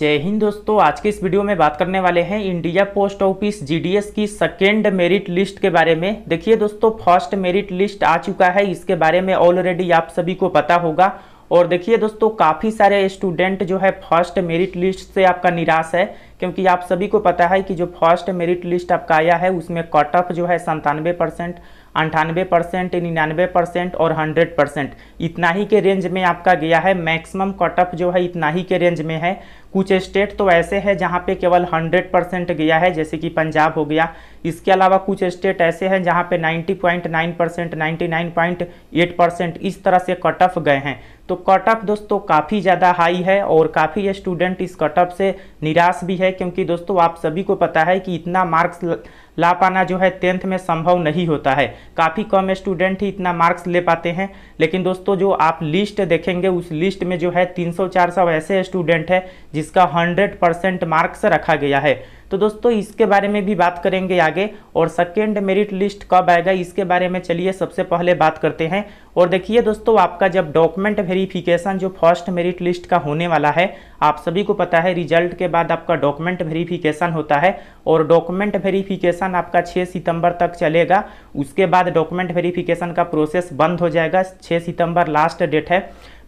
जय हिंद दोस्तों आज के इस वीडियो में बात करने वाले हैं इंडिया पोस्ट ऑफिस जीडीएस की सेकेंड मेरिट लिस्ट के बारे में देखिए दोस्तों फर्स्ट मेरिट लिस्ट आ चुका है इसके बारे में ऑलरेडी आप सभी को पता होगा और देखिए दोस्तों काफ़ी सारे स्टूडेंट जो है फर्स्ट मेरिट लिस्ट से आपका निराश है क्योंकि आप सभी को पता है कि जो फर्स्ट मेरिट लिस्ट आपका आया है उसमें कट ऑफ जो है संतानवे परसेंट अंठानवे परसेंट निन्यानवे परसेंट और हंड्रेड परसेंट इतना ही के रेंज में आपका गया है मैक्सिमम कट ऑफ जो है इतना ही के रेंज में है कुछ स्टेट तो ऐसे हैं जहाँ पे केवल 100 परसेंट गया है जैसे कि पंजाब हो गया इसके अलावा कुछ स्टेट ऐसे हैं जहाँ पे 90.9 परसेंट नाइन्टी परसेंट इस तरह से कट ऑफ गए हैं तो कट ऑफ दोस्तों काफ़ी ज़्यादा हाई है और काफ़ी स्टूडेंट इस कट ऑफ से निराश भी है क्योंकि दोस्तों आप सभी को पता है कि इतना मार्क्स ला पाना जो है टेंथ में संभव नहीं होता है काफ़ी कम स्टूडेंट ही इतना मार्क्स ले पाते हैं लेकिन दोस्तों जो आप लिस्ट देखेंगे उस लिस्ट में जो है 300-400 ऐसे स्टूडेंट हैं जिसका 100 परसेंट मार्क्स रखा गया है तो दोस्तों इसके बारे में भी बात करेंगे आगे और सेकेंड मेरिट लिस्ट कब आएगा इसके बारे में चलिए सबसे पहले बात करते हैं और देखिए दोस्तों आपका जब डॉक्यूमेंट वेरिफिकेशन जो फर्स्ट मेरिट लिस्ट का होने वाला है आप सभी को पता है रिजल्ट के बाद आपका डॉक्यूमेंट वेरिफिकेशन होता है और डॉक्यूमेंट वेरिफिकेशन आपका 6 सितंबर तक चलेगा उसके बाद डॉक्यूमेंट वेरिफिकेशन का प्रोसेस बंद हो जाएगा 6 सितंबर लास्ट डेट है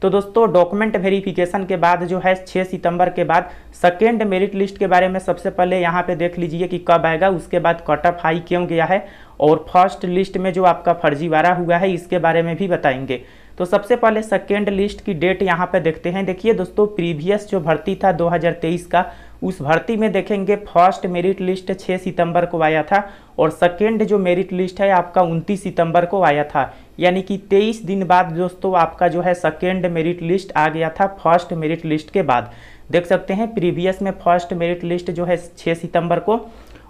तो दोस्तों डॉक्यूमेंट वेरिफिकेशन के बाद जो है 6 सितंबर के बाद सेकेंड मेरिट लिस्ट के बारे में सबसे पहले यहाँ पे देख लीजिए कि कब आएगा उसके बाद कट ऑफ हाई क्यों गया है और फर्स्ट लिस्ट में जो आपका फर्जीवाड़ा हुआ है इसके बारे में भी बताएंगे तो सबसे पहले सेकेंड लिस्ट की डेट यहाँ पे देखते हैं देखिए दोस्तों प्रीवियस जो भर्ती था 2023 का उस भर्ती में देखेंगे फर्स्ट मेरिट लिस्ट 6 सितंबर को आया था और सेकेंड जो मेरिट लिस्ट है आपका 29 सितंबर को आया था यानी कि 23 दिन बाद दोस्तों आपका जो है सेकेंड मेरिट लिस्ट आ गया था फर्स्ट मेरिट लिस्ट के बाद देख सकते हैं प्रीवियस में फर्स्ट मेरिट लिस्ट जो है छः सितंबर को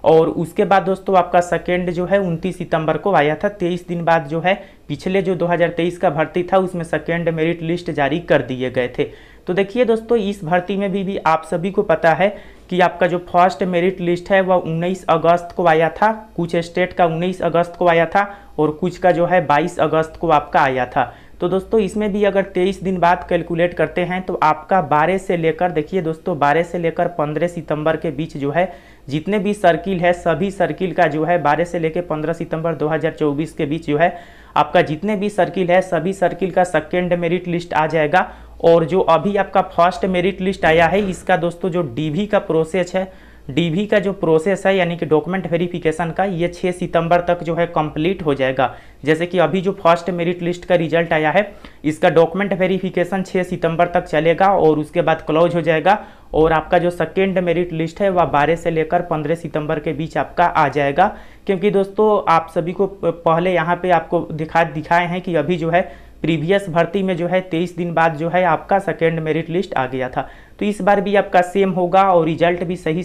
और उसके बाद दोस्तों आपका सेकेंड जो है उनतीस सितंबर को आया था तेईस दिन बाद जो है पिछले जो 2023 का भर्ती था उसमें सेकेंड मेरिट लिस्ट जारी कर दिए गए थे तो देखिए दोस्तों इस भर्ती में भी, भी आप सभी को पता है कि आपका जो फर्स्ट मेरिट लिस्ट है वह 19 अगस्त को आया था कुछ स्टेट का 19 अगस्त को आया था और कुछ का जो है 22 अगस्त को आपका आया था तो दोस्तों इसमें भी अगर 23 दिन बाद कैलकुलेट करते हैं तो आपका 12 से लेकर देखिए दोस्तों 12 से लेकर 15 सितंबर के बीच जो है जितने भी सर्किल है सभी सर्किल का जो है बारह से लेकर पंद्रह सितंबर 2024 के बीच जो है आपका जितने भी सर्किल है सभी सर्किल का सेकेंड मेरिट लिस्ट आ जाएगा और जो अभी आपका फर्स्ट मेरिट लिस्ट आया है इसका दोस्तों जो डीवी का प्रोसेस है डीवी का जो प्रोसेस है यानी कि डॉक्यूमेंट वेरिफिकेशन का ये 6 सितंबर तक जो है कंप्लीट हो जाएगा जैसे कि अभी जो फर्स्ट मेरिट लिस्ट का रिजल्ट आया है इसका डॉक्यूमेंट वेरिफिकेशन 6 सितंबर तक चलेगा और उसके बाद क्लोज हो जाएगा और आपका जो सेकेंड मेरिट लिस्ट है वह बारह से लेकर पंद्रह सितंबर के बीच आपका आ जाएगा क्योंकि दोस्तों आप सभी को पहले यहाँ पे आपको दिखा दिखाए हैं कि अभी जो है प्रीवियस भर्ती में जो है तेईस दिन बाद जो है आपका सेकेंड मेरिट लिस्ट आ गया था तो इस बार भी आपका सेम होगा और रिजल्ट भी सही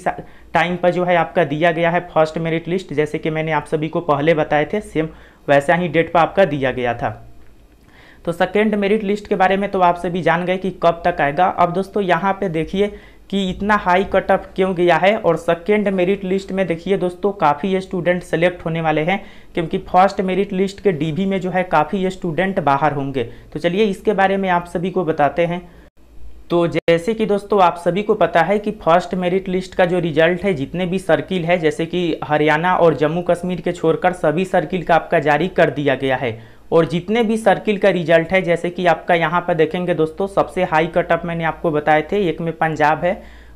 टाइम पर जो है आपका दिया गया है फर्स्ट मेरिट लिस्ट जैसे कि मैंने आप सभी को पहले बताए थे सेम वैसा ही डेट पर आपका दिया गया था तो सेकेंड मेरिट लिस्ट के बारे में तो आप सभी जान गए कि कब तक आएगा अब दोस्तों यहाँ पे देखिए कि इतना हाई कट ऑफ क्यों गया है और सेकेंड मेरिट लिस्ट में देखिए दोस्तों काफ़ी ये स्टूडेंट सेलेक्ट होने वाले हैं क्योंकि फर्स्ट मेरिट लिस्ट के डीबी में जो है काफ़ी ये स्टूडेंट बाहर होंगे तो चलिए इसके बारे में आप सभी को बताते हैं तो जैसे कि दोस्तों आप सभी को पता है कि फर्स्ट मेरिट लिस्ट का जो रिजल्ट है जितने भी सर्किल है जैसे कि हरियाणा और जम्मू कश्मीर के छोड़कर सभी सर्किल का आपका जारी कर दिया गया है और जितने भी सर्किल का रिजल्ट है जैसे कि आपका यहाँ पर देखेंगे दोस्तों सबसे हाई कटअप मैंने आपको बताए थे एक में पंजाब है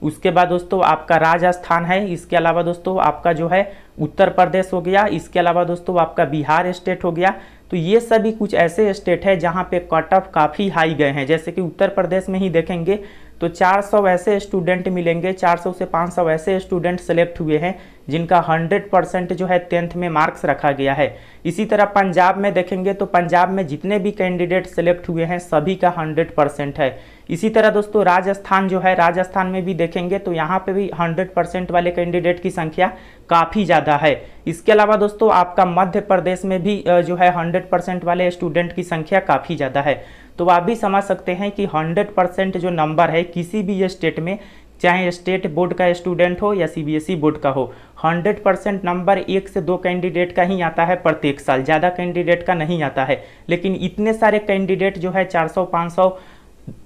उसके बाद दोस्तों आपका राजस्थान है इसके अलावा दोस्तों आपका जो है उत्तर प्रदेश हो गया इसके अलावा दोस्तों आपका बिहार स्टेट हो गया तो ये सभी कुछ ऐसे स्टेट है जहाँ पे कट ऑफ काफ़ी हाई गए हैं जैसे कि उत्तर प्रदेश में ही देखेंगे तो 400 ऐसे स्टूडेंट मिलेंगे 400 से 500 ऐसे स्टूडेंट सेलेक्ट हुए हैं जिनका 100 परसेंट जो है टेंथ में मार्क्स रखा गया है इसी तरह पंजाब में देखेंगे तो पंजाब में जितने भी कैंडिडेट सेलेक्ट हुए हैं सभी का 100 परसेंट है इसी तरह दोस्तों राजस्थान जो है राजस्थान में भी देखेंगे तो यहाँ पर भी हंड्रेड परसेंट वाले कैंडिडेट की संख्या काफ़ी ज़्यादा है इसके अलावा दोस्तों आपका मध्य प्रदेश में भी जो है हंड्रेड हंड्रेड परसेंट वाले स्टूडेंट की संख्या काफ़ी ज़्यादा है तो आप भी समझ सकते हैं कि हंड्रेड परसेंट जो नंबर है किसी भी स्टेट में चाहे स्टेट बोर्ड का स्टूडेंट हो या सीबीएसई बोर्ड का हो 100 परसेंट नंबर एक से दो कैंडिडेट का ही आता है प्रत्येक साल ज़्यादा कैंडिडेट का नहीं आता है लेकिन इतने सारे कैंडिडेट जो है 400 सौ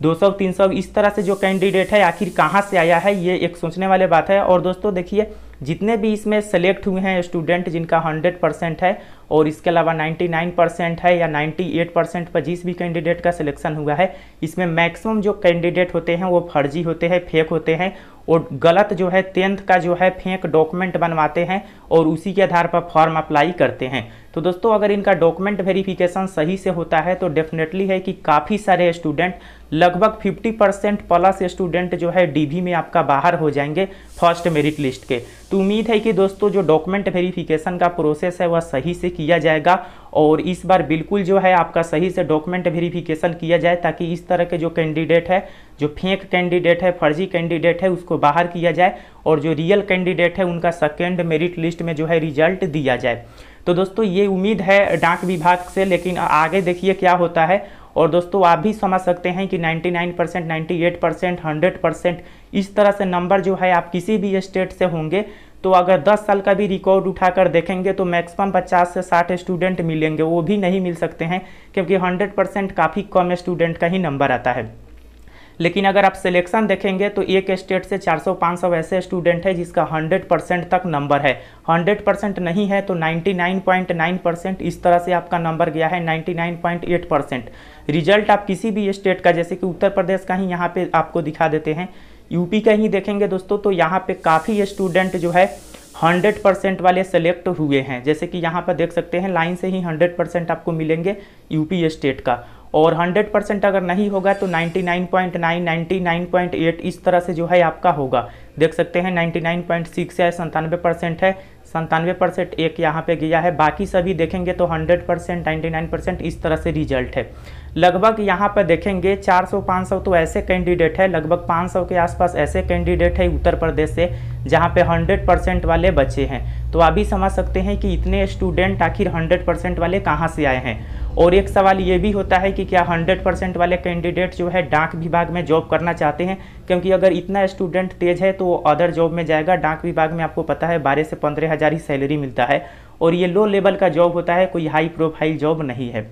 200 300 इस तरह से जो कैंडिडेट है आखिर कहाँ से आया है ये एक सोचने वाली बात है और दोस्तों देखिए जितने भी इसमें सेलेक्ट हुए हैं स्टूडेंट जिनका 100 परसेंट है और इसके अलावा 99 परसेंट है या 98 परसेंट पर जिस भी कैंडिडेट का सिलेक्शन हुआ है इसमें मैक्सिमम जो कैंडिडेट होते हैं वो फर्जी होते हैं फेक होते हैं और गलत जो है टेंथ का जो है फेंक डॉक्यूमेंट बनवाते हैं और उसी के आधार पर फॉर्म अप्लाई करते हैं तो दोस्तों अगर इनका डॉक्यूमेंट वेरिफिकेशन सही से होता है तो डेफिनेटली है कि काफ़ी सारे स्टूडेंट लगभग 50 परसेंट प्लस स्टूडेंट जो है डीवी में आपका बाहर हो जाएंगे फर्स्ट मेरिट लिस्ट के तो उम्मीद है कि दोस्तों जो डॉक्यूमेंट वेरिफिकेशन का प्रोसेस है वह सही से किया जाएगा और इस बार बिल्कुल जो है आपका सही से डॉक्यूमेंट वेरीफ़िकेशन किया जाए ताकि इस तरह के जो कैंडिडेट है जो फेंक कैंडिडेट है फर्जी कैंडिडेट है उसको बाहर किया जाए और जो रियल कैंडिडेट है उनका सेकेंड मेरिट लिस्ट में जो है रिजल्ट दिया जाए तो दोस्तों ये उम्मीद है डाक विभाग से लेकिन आगे देखिए क्या होता है और दोस्तों आप भी समझ सकते हैं कि 99 percent ninety percent hundred percent इस तरह से नंबर जो है आप किसी भी स्टेट से होंगे तो अगर 10 साल का भी रिकॉर्ड उठाकर देखेंगे तो मैक्सिमम 50 से 60 स्टूडेंट मिलेंगे वो भी नहीं मिल सकते हैं क्योंकि 100 परसेंट काफ़ी कम स्टूडेंट का ही नंबर आता है लेकिन अगर आप सिलेक्शन देखेंगे तो एक स्टेट से 400-500 ऐसे स्टूडेंट है जिसका 100 परसेंट तक नंबर है 100 परसेंट नहीं है तो 99.9 परसेंट इस तरह से आपका नंबर गया है 99.8 परसेंट रिजल्ट आप किसी भी स्टेट का जैसे कि उत्तर प्रदेश का ही यहाँ पे आपको दिखा देते हैं यूपी का ही देखेंगे दोस्तों तो यहाँ पे काफ़ी स्टूडेंट जो है 100 परसेंट वाले सेलेक्ट हुए हैं जैसे कि यहाँ पर देख सकते हैं लाइन से ही 100 परसेंट आपको मिलेंगे यूपी स्टेट का और 100 परसेंट अगर नहीं होगा तो 99.9 99.8 इस तरह से जो है आपका होगा देख सकते हैं 99.6 है संतानवे परसेंट है संतानवे परसेंट एक यहाँ पे गया है बाकी सभी देखेंगे तो 100 परसेंट नाइन्टी इस तरह से रिजल्ट है लगभग यहाँ पर देखेंगे 400-500 तो ऐसे कैंडिडेट है लगभग 500 के आसपास ऐसे कैंडिडेट है उत्तर प्रदेश से जहाँ पे 100 परसेंट वाले बच्चे हैं तो आप भी समझ सकते हैं कि इतने स्टूडेंट आखिर 100 परसेंट वाले कहाँ से आए हैं और एक सवाल ये भी होता है कि क्या 100 परसेंट वाले कैंडिडेट जो है डाक विभाग में जॉब करना चाहते हैं क्योंकि अगर इतना स्टूडेंट तेज है तो अदर जॉब में जाएगा डाक विभाग में आपको पता है बारह से पंद्रह हज़ार ही सैलरी मिलता है और ये लो लेवल का जॉब होता है कोई हाई प्रोफाइल जॉब नहीं है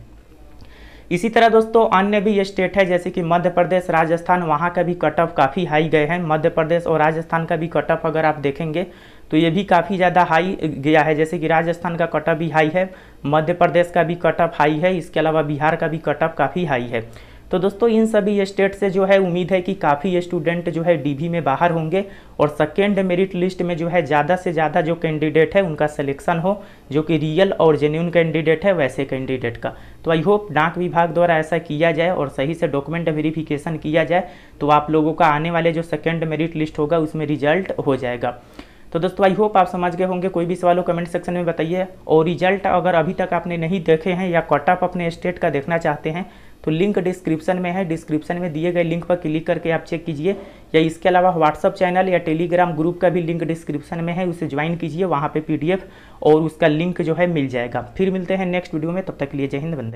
इसी तरह दोस्तों अन्य भी ये स्टेट है जैसे कि मध्य प्रदेश राजस्थान वहाँ का भी कट ऑफ काफ़ी हाई गए हैं मध्य प्रदेश और राजस्थान का भी कट ऑफ अगर आप देखेंगे तो ये भी काफ़ी ज़्यादा हाई गया है जैसे कि राजस्थान का कट ऑफ भी हाई है मध्य प्रदेश का भी कट ऑफ हाई है इसके अलावा बिहार का भी कट ऑफ काफ़ी हाई है तो दोस्तों इन सभी स्टेट से जो है उम्मीद है कि काफ़ी स्टूडेंट जो है डीबी में बाहर होंगे और सेकेंड मेरिट लिस्ट में जो है ज़्यादा से ज़्यादा जो कैंडिडेट है उनका सिलेक्शन हो जो कि रियल और जेन्यून कैंडिडेट है वैसे कैंडिडेट का तो आई होप डाक विभाग द्वारा ऐसा किया जाए और सही से डॉक्यूमेंट वेरिफिकेशन किया जाए तो आप लोगों का आने वाले जो सेकेंड मेरिट लिस्ट होगा उसमें रिजल्ट हो जाएगा तो दोस्तों आई होप आप समझ गए होंगे कोई भी सवाल हो कमेंट सेक्शन में बताइए और रिजल्ट अगर अभी तक आपने नहीं देखे हैं या कट ऑफ अपने स्टेट का देखना चाहते हैं तो लिंक डिस्क्रिप्शन में है डिस्क्रिप्शन में दिए गए लिंक पर क्लिक करके आप चेक कीजिए या इसके अलावा व्हाट्सअप चैनल या टेलीग्राम ग्रुप का भी लिंक डिस्क्रिप्शन में है उसे ज्वाइन कीजिए वहाँ पर पी और उसका लिंक जो है मिल जाएगा फिर मिलते हैं नेक्स्ट वीडियो में तब तक लिए जय हिंद बंदे